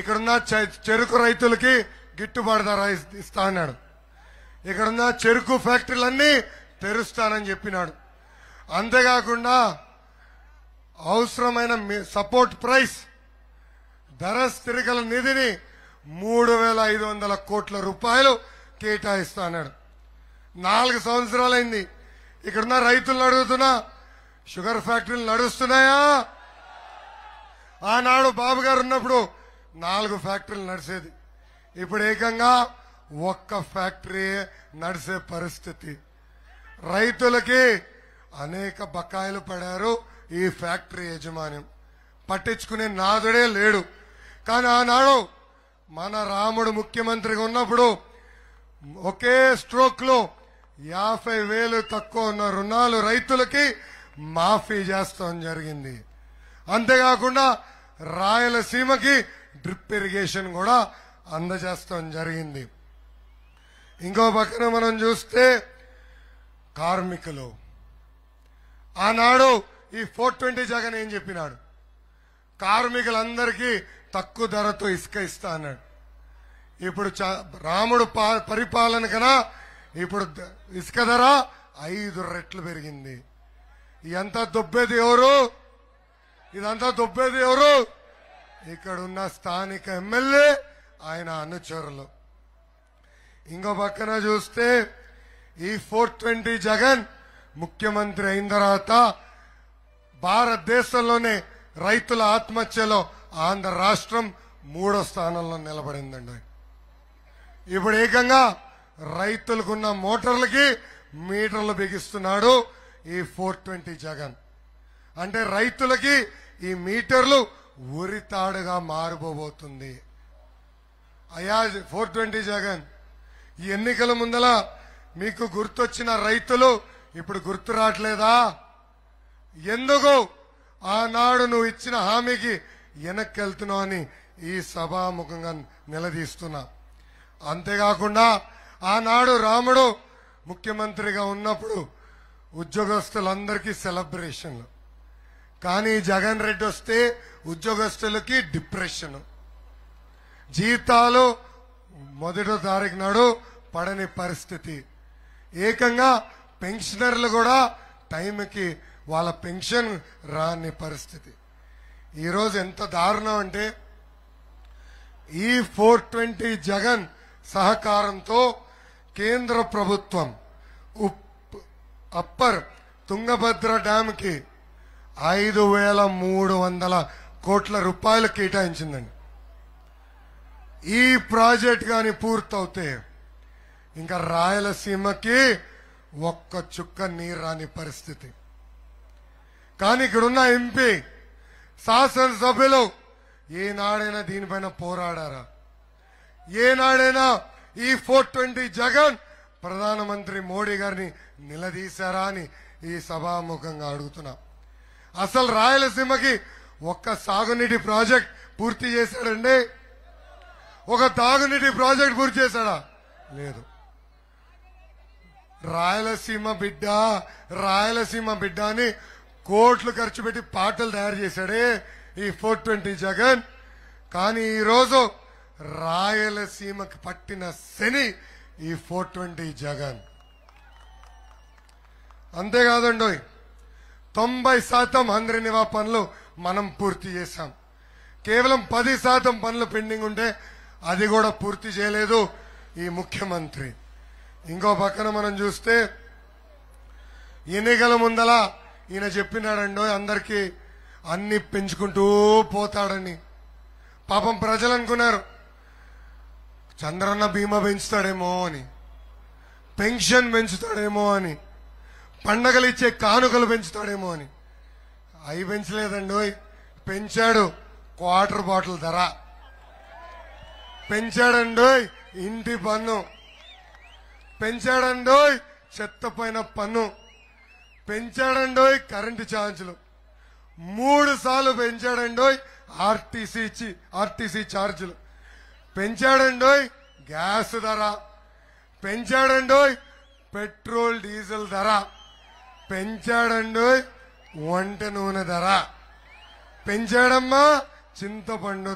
ఇక్కడున్న చెరుకు రైతులకి గిట్టుబాటు ధర ఇస్తా అన్నాడు ఇక్కడున్న చెరుకు ఫ్యాక్టరీలన్నీ తెరుస్తానని చెప్పినాడు అంతేకాకుండా అవసరమైన సపోర్ట్ ప్రైస్ ధర స్థిరికల నిధిని మూడు వేల ఐదు వందల కోట్ల రూపాయలు కేటాయిస్తానన్నాడు నాలుగు సంవత్సరాలైంది ఇక్కడున్న రైతులు అడుగుతున్నా షుగర్ ఫ్యాక్టరీలు నడుస్తున్నాయా ఆనాడు బాబు గారు ఉన్నప్పుడు నాలుగు ఫ్యాక్టరీలు నడిచేది ఇప్పుడు ఏకంగా ఒక్క ఫ్యాక్టరీ నడిసే పరిస్థితి రైతులకి అనేక బకాయిలు పడారు ఈ ఫ్యాక్టరీ యజమాన్యం పట్టించుకునే నాదుడే లేడు కానీ ఆనాడు మన రాముడు ముఖ్యమంత్రిగా ఉన్నప్పుడు ఒకే స్ట్రోక్ లో యాభై వేలు తక్కువ ఉన్న రుణాలు రైతులకి మాఫీ చేస్తాం జరిగింది అంతేకాకుండా రాయలసీమకి డ్రిప్ ఇరిగేషన్ కూడా అందజేస్తాం జరిగింది ఇంకో పక్కన మనం చూస్తే కార్మికులు ఆనాడు ఈ ఫోర్ ట్వంటీ జగన్ ఏం చెప్పినాడు కార్మికులందరికీ తక్కువ ధరతో ఇసుక ఇస్తా అన్నాడు ఇప్పుడు రాముడు పరిపాలన కన్నా ఇప్పుడు ఇసుక ధర ఐదు రెట్లు పెరిగింది ఇదంతా దొబ్బేది ఎవరు ఇదంతా దొబ్బేది ఎవరు ఇక్కడున్న స్థానిక ఎమ్మెల్యే ఆయన అనుచరులు ఇంకో పక్కన చూస్తే ఈ ఫోర్ ట్వంటీ జగన్ ముఖ్యమంత్రి అయిన తర్వాత భారతదేశంలోనే రైతుల ఆత్మహత్యలో ఆంధ్ర రాష్ట్రం మూడో స్థానంలో నిలబడిందండి ఇప్పుడు ఏకంగా రైతులకున్న మోటార్లకి మీటర్లు బిగిస్తున్నాడు ఈ ఫోర్ జగన్ అంటే రైతులకి ఈ మీటర్లు ఉరితాడుగా మారిపోబోతుంది అయా ఫోర్ ట్వంటీ జగన్ ఈ ఎన్నికల ముందల మీకు గుర్తొచ్చిన రైతులు ఇప్పుడు గుర్తు రావట్లేదా ఎందుకు ఆనాడు నువ్వు ఇచ్చిన హామీకి వెనక్కి వెళ్తున్నావు అని ఈ సభాముఖంగా నిలదీస్తున్నా అంతేకాకుండా ఆనాడు రాముడు ముఖ్యమంత్రిగా ఉన్నప్పుడు ఉద్యోగస్తులందరికీ సెలబ్రేషన్లు కానీ జగన్ రెడ్డి వస్తే ఉద్యోగస్తులకి డిప్రెషన్ జీతాలు మొదటి తారీఖు నాడు పడని పరిస్థితి ఏకంగా పెన్షనర్లు కూడా టైంకి వాళ్ళ పెన్షన్ రాని పరిస్థితి ఈరోజు ఎంత దారుణం అంటే ఈ ఫోర్ ట్వంటీ జగన్ సహకారంతో కేంద్ర ప్రభుత్వం అప్పర్ తుంగభద్ర డ్యామ్కి ఐదు వేల మూడు వందల కోట్ల రూపాయలు కేటాయించిందండి ఈ ప్రాజెక్ట్ కానీ పూర్తవుతే ఇంకా రాయలసీమకి ఒక్క చుక్క నీరు రాని పరిస్థితి కానీ ఇక్కడున్న ఎంపీ శాసనసభ్యులు ఏనాడైనా దీనిపైన పోరాడారా ఏనాడైనా ఈ ఫోర్ ట్వంటీ జగన్ ప్రధానమంత్రి మోడీ గారిని నిలదీశారా అని ఈ సభాముఖంగా అడుగుతున్నా అసలు రాయలసీమకి ఒక్క సాగునీటి ప్రాజెక్ట్ పూర్తి చేశాడండి ఒక తాగునీటి ప్రాజెక్ట్ పూర్తి చేశాడా లేదు రాయలసీమ బిడ్డ రాయలసీమ బిడ్డ అని కోట్లు ఖర్చు పెట్టి పాటలు తయారు చేశాడే ఈ ఫోర్ ట్వంటీ జగన్ కానీ ఈరోజు రాయలసీమకి పట్టిన శని ఈ ఫోర్ ట్వంటీ జగన్ అంతేకాదండి తొంభై శాతం అందరి నివా పనులు మనం పూర్తి చేశాం కేవలం పది శాతం పనులు పెండింగ్ ఉంటే అది కూడా పూర్తి చేయలేదు ఈ ముఖ్యమంత్రి ఇంకో పక్కన మనం చూస్తే ఎన్నికల ముందల ఈయన చెప్పినాడండో అందరికీ అన్ని పెంచుకుంటూ పోతాడని పాపం ప్రజలు అనుకున్నారు చంద్రన్న బీమా పెంచుతాడేమో అని పెన్షన్ పెంచుతాడేమో అని పండగలు ఇచ్చే కానుకలు పెంచుతాడేమో అని అవి పెంచలేదండి పెంచాడు క్వార్టర్ బాటిల్ ధర పెంచాడండి ఇంటి పన్ను పెంచాడండి చెత్త పైన పన్ను పెంచాడండి కరెంటు ఛార్జీలు మూడు సార్లు పెంచాడండి ఆర్టీసీ ఆర్టీసీ ఛార్జీలు పెంచాడండి గ్యాస్ ధర పెంచాడండి పెట్రోల్ డీజిల్ ధర పెంచాడండి వంట నూనె ధర పెంచాడమ్మా చింతపండు